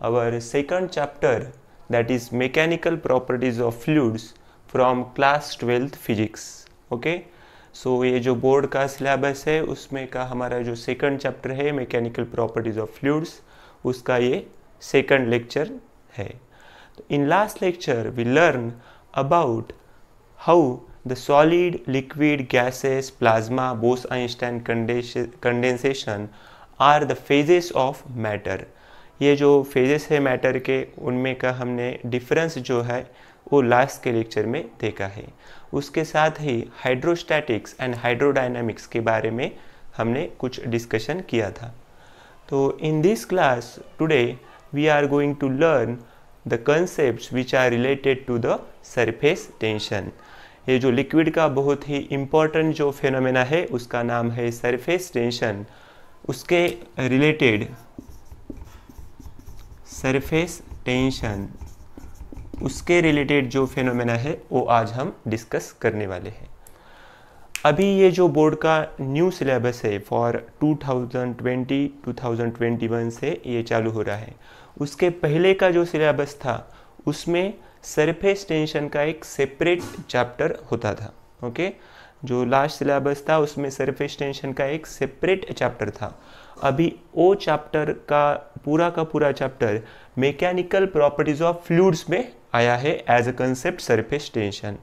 our second chapter that is mechanical properties of fluids from class twelfth physics okay okay? So so, ये जो board का syllabus है उसमें का हमारा जो सेकंड चैप्टर है मैकेनिकल प्रॉपर्टीज़ ऑफ फ्लूड्स उसका ये सेकंड लेक्चर है तो in last lecture we learn about how the solid liquid gases plasma Bose Einstein condensation are the phases of matter ये जो फेजेस है मैटर के उनमें का हमने डिफरेंस जो है वो लास्ट के लेक्चर में देखा है उसके साथ ही हाइड्रोस्टैटिक्स एंड हाइड्रोडाइनमिक्स के बारे में हमने कुछ डिस्कशन किया था तो in this class today we are going to learn the concept which are related to the surface tension ये जो लिक्विड का बहुत ही इम्पॉर्टेंट जो फेनोमेना है उसका नाम है सरफेस टेंशन उसके रिलेटेड सरफेस टेंशन उसके रिलेटेड जो फेनोमेना है वो आज हम डिस्कस करने वाले हैं अभी ये जो बोर्ड का न्यू सिलेबस है फॉर 2020 2021 से ये चालू हो रहा है उसके पहले का जो सिलेबस था उसमें सरफेस टेंशन का एक सेपरेट चैप्टर होता था ओके जो लास्ट सिलेबस था उसमें सरफेस टेंशन का एक सेपरेट चैप्टर था अभी ओ चैप्टर का पूरा का पूरा chapter mechanical properties of fluids में आया है as a concept surface tension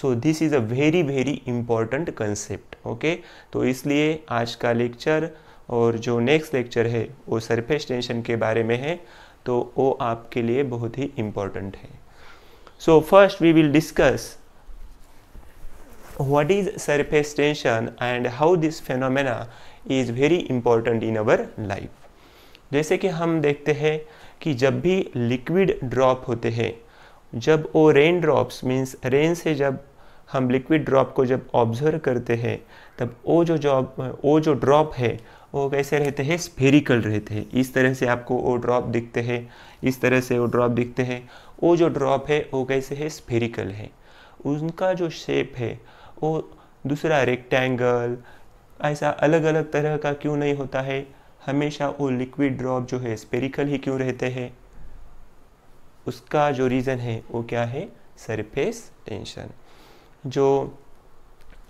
so this is a very very important concept okay तो इसलिए आज का लेक्चर और जो नेक्स्ट लेक्चर है वो सरफेस टेंशन के बारे में है तो वो आपके लिए बहुत ही इंपॉर्टेंट है so first we will discuss what is surface tension and how this phenomena is very important in our life जैसे कि हम देखते हैं कि जब भी लिक्विड ड्रॉप होते हैं जब वो रेन ड्रॉप्स मीन्स रेन से जब हम लिक्विड ड्रॉप को जब ऑब्जर्व करते हैं तब वो जो जॉब वो जो ड्रॉप है वो कैसे रहते हैं स्फेरिकल रहते हैं इस तरह से आपको वो ड्रॉप दिखते हैं इस तरह से वो ड्रॉप दिखते हैं वो जो ड्रॉप है वो कैसे है स्फेरिकल है उनका जो शेप है वो दूसरा रेक्टेंगल ऐसा अलग अलग तरह का क्यों नहीं होता है हमेशा वो लिक्विड ड्रॉप जो है स्पेरिकल ही क्यों रहते हैं उसका जो रीज़न है वो क्या है सरफेस टेंशन जो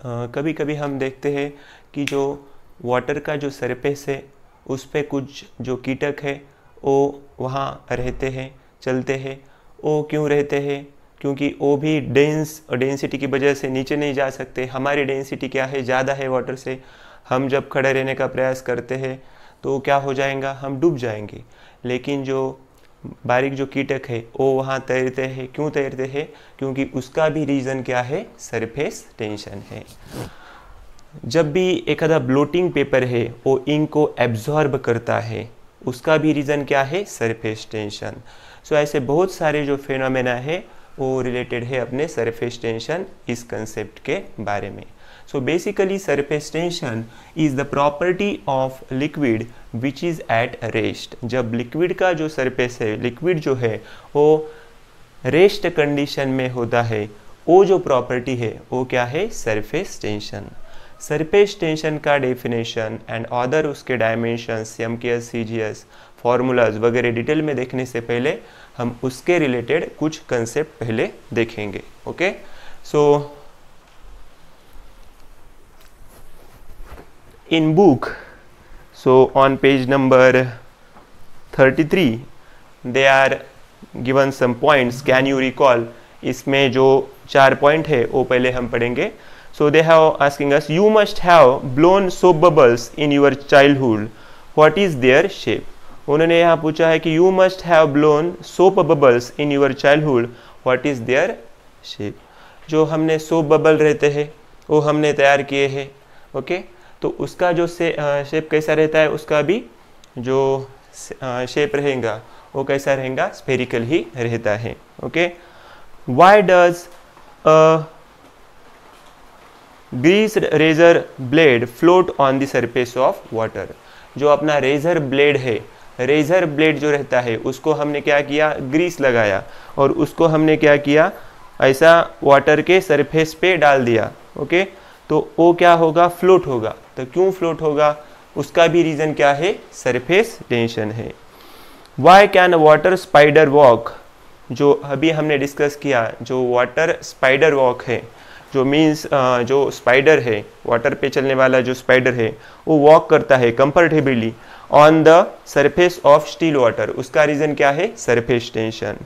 आ, कभी कभी हम देखते हैं कि जो वाटर का जो सरफेस है उस पर कुछ जो कीटक है वो वहाँ रहते हैं चलते हैं वो क्यों रहते हैं क्योंकि वो भी डेंस डेंसिटी की वजह से नीचे नहीं जा सकते हमारी डेंसिटी क्या है ज़्यादा है वाटर से हम जब खड़े रहने का प्रयास करते हैं तो क्या हो जाएगा हम डूब जाएंगे लेकिन जो बारीक जो कीटक है वो वहाँ तैरते हैं क्यों तैरते हैं क्योंकि उसका भी रीज़न क्या है सरफेस टेंशन है जब भी एक आधा ब्लोटिंग पेपर है वो इंक को एब्जॉर्ब करता है उसका भी रीज़न क्या है सरफेस टेंशन सो ऐसे बहुत सारे जो फेनोमेना है वो रिलेटेड है अपने सरफेस टेंशन इस कंसेप्ट के बारे में so basically surface tension is the property of liquid which is at rest जब लिक्विड का जो सरफेस है लिक्विड जो है वो रेस्ट कंडीशन में होता है वो जो प्रॉपर्टी है वो क्या है सरफेस टेंशन सरफेस टेंशन का डेफिनेशन एंड अदर उसके dimension M K S C G S वगैरह डिटेल में देखने से पहले हम उसके रिलेटेड कुछ कंसेप्ट पहले देखेंगे okay so in book so on page number 33 they are given some points can you recall इसमें जो चार पॉइंट है वो पहले हम पढ़ेंगे So they have asking us, you must have blown soap bubbles in your childhood. What is their shape? उन्होंने यहाँ पूछा है कि you must have blown soap bubbles in your childhood what is their shape जो हमने soap bubble रहते हैं वो हमने तैयार किए हैं ओके तो उसका जो से, आ, शेप कैसा रहता है उसका भी जो आ, शेप रहेगा वो कैसा रहेगा स्पेरिकल ही रहता है okay why does grease razor blade float on the surface of water जो अपना रेजर ब्लेड है रेजर ब्लेड जो रहता है उसको हमने क्या किया ग्रीस लगाया और उसको हमने क्या किया ऐसा वाटर के सरफेस पे डाल दिया ओके तो वो क्या होगा फ्लोट होगा तो क्यों फ्लोट होगा उसका भी रीज़न क्या है सरफेस टेंशन है why can water spider walk जो अभी हमने डिस्कस किया जो वाटर स्पाइडर वॉक है जो मीन्स जो स्पाइडर है वाटर पे चलने वाला जो स्पाइडर है वो वॉक करता है comfortably on the surface of still water उसका रीज़न क्या है surface tension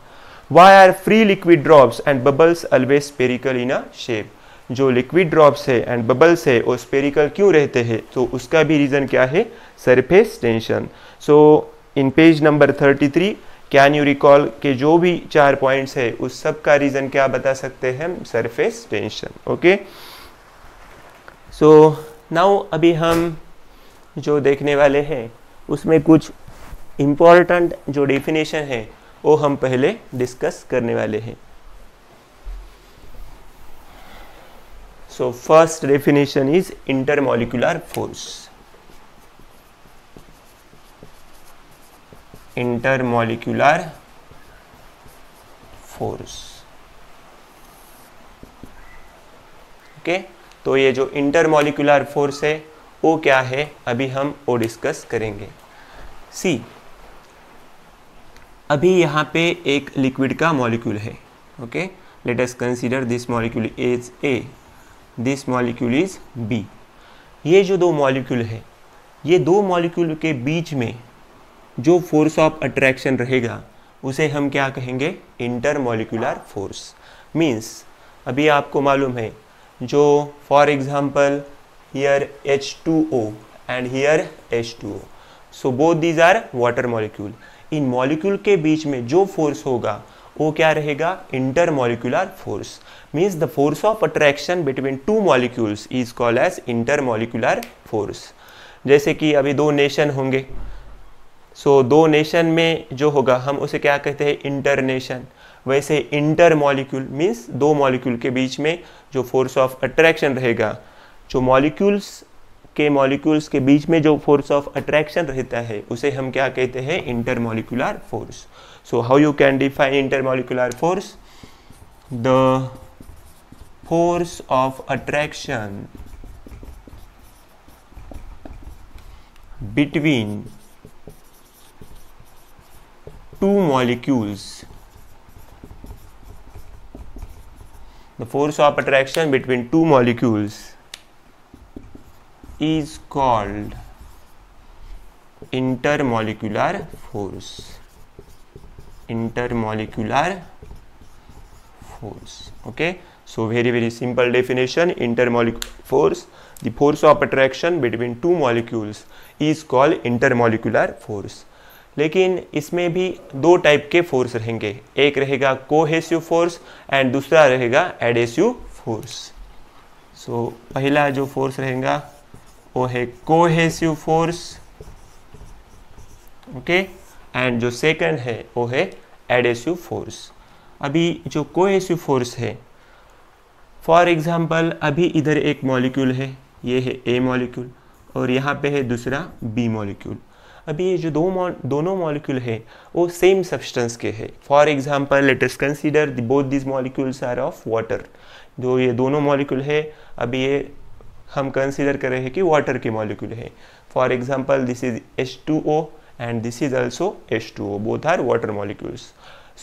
why are free liquid drops and bubbles always spherical in a shape जो लिक्विड ड्रॉप्स है एंड बबल्स है वो स्पेरिकल क्यों रहते हैं तो उसका भी रीज़न क्या है surface tension so in page number thirty three can you recall के जो भी चार पॉइंट्स है उस सब का रीज़न क्या बता सकते हैं surface tension okay so now अभी हम जो देखने वाले हैं उसमें कुछ इम्पॉर्टेंट जो डेफिनेशन है वो हम पहले डिस्कस करने वाले हैं so first definition is intermolecular force intermolecular force okay तो ये जो इंटरमोलिकुलर फोर्स है वो क्या है अभी हम वो डिस्कस करेंगे सी अभी यहाँ पे एक लिक्विड का मॉलिक्यूल है okay let us consider this molecule is A this molecule is B ये जो दो मॉलिक्यूल है ये दो मॉलिक्यूल के बीच में जो फोर्स ऑफ अट्रैक्शन रहेगा उसे हम क्या कहेंगे इंटरमोलिकुलर फोर्स मीन्स अभी आपको मालूम है जो for example here H two O and here H two O so both these are water molecule in molecule के बीच में जो फोर्स होगा वो क्या रहेगा intermolecular force means the force of attraction between two molecules is called as intermolecular force जैसे कि अभी दो नेशन होंगे सो so, दो नेशन में जो होगा हम उसे क्या कहते हैं इंटरनेशन वैसे इंटर मॉलिक्यूल मीन्स दो मॉलिक्यूल के बीच में जो फोर्स ऑफ अट्रैक्शन रहेगा जो मॉलिक्यूल्स के मॉलिक्यूल्स के बीच में जो फोर्स ऑफ अट्रैक्शन रहता है उसे हम क्या कहते हैं inter molecular force so how you can define inter molecular force the force of attraction between two molecules the force of attraction between two molecules is called intermolecular force intermolecular force okay so very very simple definition intermolecular force the force of attraction between two molecules is called intermolecular force लेकिन इसमें भी दो type के force रहेंगे एक रहेगा cohesive force and दूसरा रहेगा एडेसिव फोर्स सो पहला जो फोर्स रहेगा वो है कोहेसिव फोर्स ओके एंड जो सेकंड है वो है एडेसिव फोर्स अभी जो कोहेसिव फोर्स है फॉर एग्जांपल अभी इधर एक मॉलिक्यूल है ये है ए मॉलिक्यूल और यहाँ पे है दूसरा बी मॉलिक्यूल अभी ये जो दो मॉल दोनों मॉलिक्यूल है वो सेम सब्सटेंस के है for example let's consider both these molecules are of water जो ये दोनों मॉलिक्यूल है अभी ये हम कंसिडर कर रहे हैं कि वाटर के मॉलिक्यूल है for example this is H two O and this is also H two O both are water molecules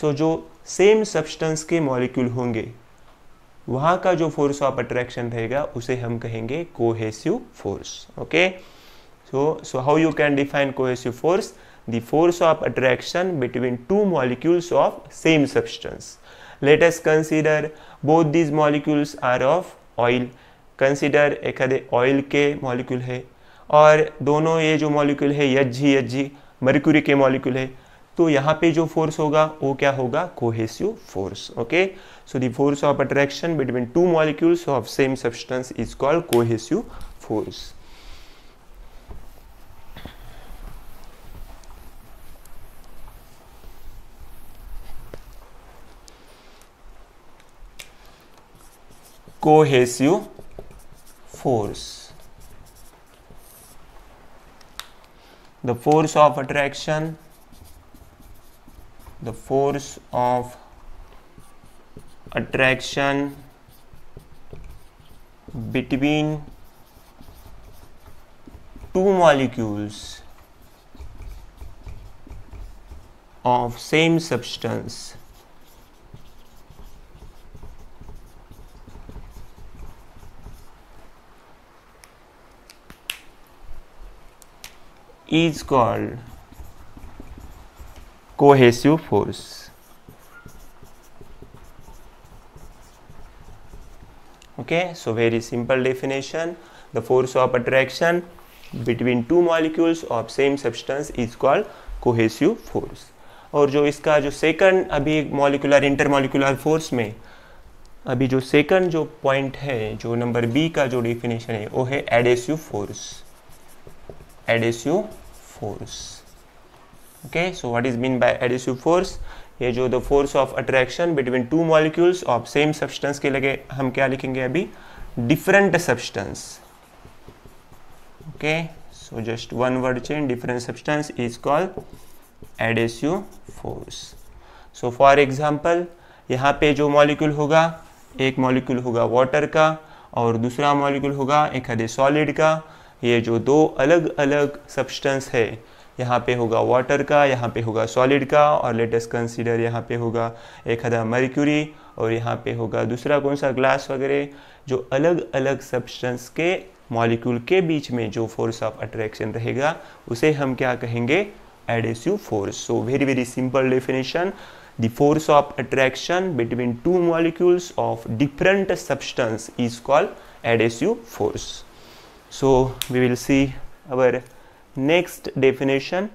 so जो सेम सब्सटेंस के मॉलिक्यूल होंगे वहाँ का जो फोर्स ऑफ अट्रैक्शन रहेगा उसे हम कहेंगे cohesive force okay so so how you can define cohesive force the force of attraction between two molecules of same substance let us consider both these molecules are of oil consider एक oil ke molecule hai aur dono ye jo molecule hai H G H G mercury के molecule है तो यहाँ पे जो force होगा वो क्या होगा cohesive force okay so the force of attraction between two molecules of same substance is called cohesive force cohesive force. The force of attraction, the force of attraction between two molecules of same substance is called cohesive force okay so very simple definition the force of attraction between two molecules of same substance is called cohesive force और जो इसका जो second अभी molecular inter intermolecular force में अभी जो second जो point है जो नंबर बी का जो डेफिनेशन है वो है adhesive force adhesive force okay so what is mean by adhesive force ये जो the force of attraction between two molecules of same substance के लगे हम क्या लिखेंगे अभी different substance okay so just one word change different substance is called adhesive force so for example यहाँ पे जो मॉलिक्यूल होगा एक मॉलिक्यूल होगा वाटर का और दूसरा मॉलिक्यूल होगा एक हदे सॉलिड का ये जो दो अलग अलग सब्सटेंस है यहाँ पे होगा वाटर का यहाँ पे होगा सॉलिड का और लेटेस्ट कंसीडर यहाँ पे होगा एक हदा मर्क्यूरी और यहाँ पे होगा दूसरा कौन सा ग्लास वगैरह जो अलग अलग सब्सटेंस के मॉलिक्यूल के बीच में जो फोर्स ऑफ अट्रैक्शन रहेगा उसे हम क्या कहेंगे adhesive force so very very simple definition the force of attraction between two molecules of different substance is called adhesive force so we will see our next definition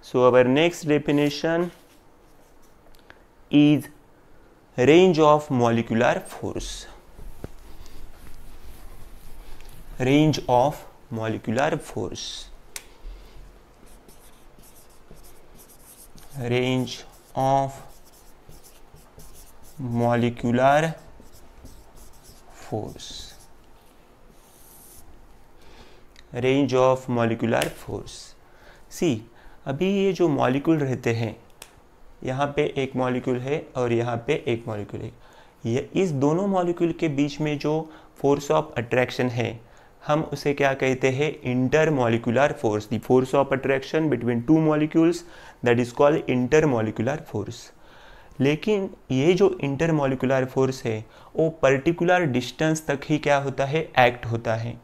so our next definition is range of molecular force range of molecular force range of molecular force range of molecular force see अभी ये जो molecule रहते हैं यहाँ पे एक molecule है और यहाँ पे एक मॉलिक्यूल है ये इस दोनों मॉलिक्यूल के बीच में जो फोर्स ऑफ अट्रैक्शन है हम उसे क्या कहते हैं inter molecular force the force of attraction between two molecules that is called inter molecular force लेकिन ये जो इंटर मॉलिकुलर फोर्स है वो पर्टिकुलर डिस्टेंस तक ही क्या होता है एक्ट होता है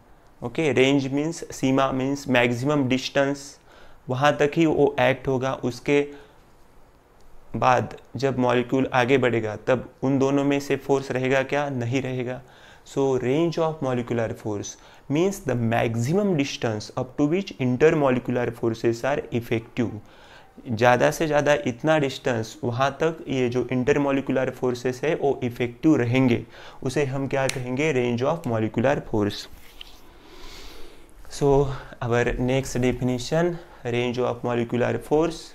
ओके रेंज मीन्स सीमा मीन्स मैक्सिमम डिस्टेंस वहाँ तक ही वो एक्ट होगा उसके बाद जब मॉलिक्यूल आगे बढ़ेगा तब उन दोनों में से फोर्स रहेगा क्या नहीं रहेगा so range of molecular force means the maximum distance up to which intermolecular forces are effective ज़्यादा से ज़्यादा इतना डिस्टेंस वहाँ तक ये जो इंटर मॉलिकुलर फोर्सेस है वो इफेक्टिव रहेंगे उसे हम क्या कहेंगे range of molecular force so our next definition range of molecular force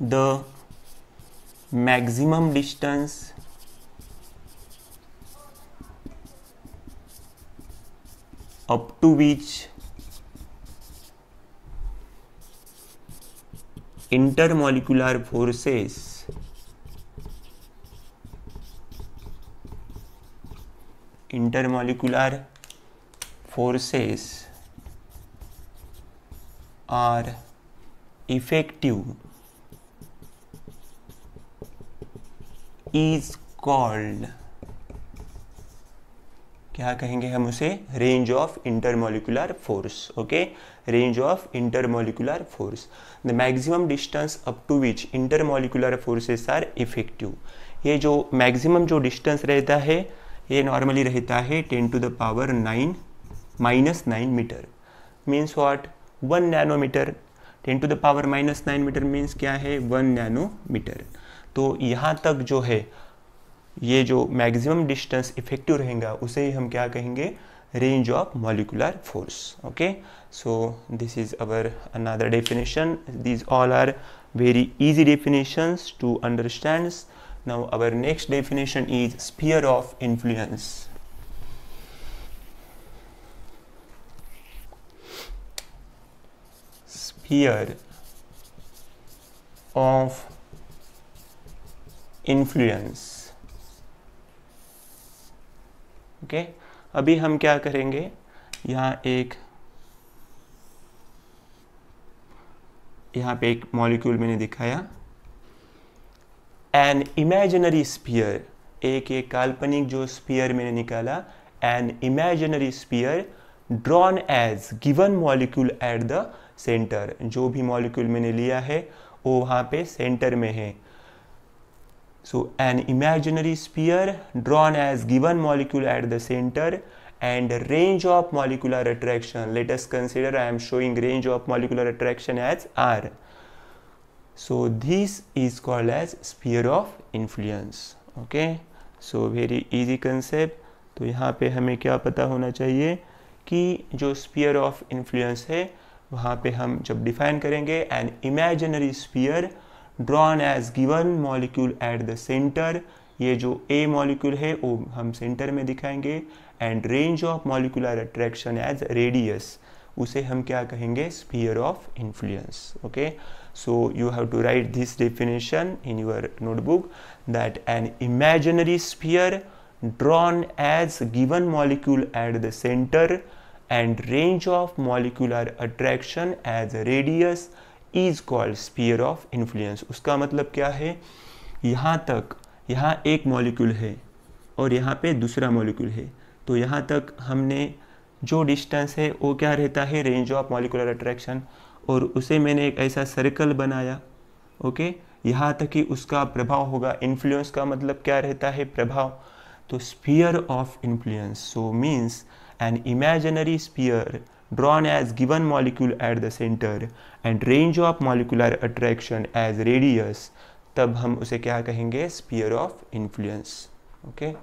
the maximum distance up to which intermolecular forces intermolecular forces are effective is called क्या कहेंगे हम उसे range of intermolecular force okay range of intermolecular force the maximum distance up to which intermolecular forces are effective ये जो maximum जो distance रहता है ये नॉर्मली रहता है ten to the power nine nine metre means what one nanometre ten to the power minus nine metre means क्या है वन नैनोमीटर तो यहाँ तक जो है ये जो मैक्सिमम डिस्टेंस इफेक्टिव रहेगा उसे ही हम क्या कहेंगे range of molecular force okay so this is our another definition these all are very easy definitions to understand now our next definition is sphere of influence sphere of influence okay अभी हम क्या करेंगे यहां एक यहां पे एक molecule मैंने दिखाया एन इमेजिनरी स्पीयर एक एक काल्पनिक जो स्पीयर मैंने निकाला an imaginary sphere drawn as given molecule at the centre जो भी मॉलिक्यूल मैंने लिया है वो वहां पे सेंटर में है so an imaginary sphere drawn as given molecule at the centre and range of molecular attraction latest consider I am showing range of molecular attraction as R so this is called as sphere of influence okay so very easy concept तो यहाँ पे हमें क्या पता होना चाहिए कि जो स्पीयर ऑफ इंफ्लुएंस है वहाँ पे हम जब डिफाइन करेंगे an imaginary sphere drawn as given molecule at the centre ये जो ए मॉलिक्यूल है वो हम सेंटर में दिखाएंगे and range of molecular attraction as radius उसे हम क्या कहेंगे sphere of influence okay so you have to write this definition in your notebook that an imaginary sphere drawn as given molecule at the centre and range of molecular attraction as radius is called sphere of influence उसका मतलब क्या है यहाँ तक यहाँ एक molecule है और यहाँ पे दूसरा मॉलिक्यूल है तो यहाँ तक हमने जो डिस्टेंस है वो क्या रहता है रेंज ऑफ मॉलिकुलर अट्रैक्शन और उसे मैंने एक ऐसा सर्कल बनाया ओके यहाँ तक कि उसका प्रभाव होगा इन्फ्लुएंस का मतलब क्या रहता है प्रभाव तो sphere of influence so means an imaginary sphere drawn as given molecule at the center and range of molecular attraction as radius तब हम उसे क्या कहेंगे sphere of influence okay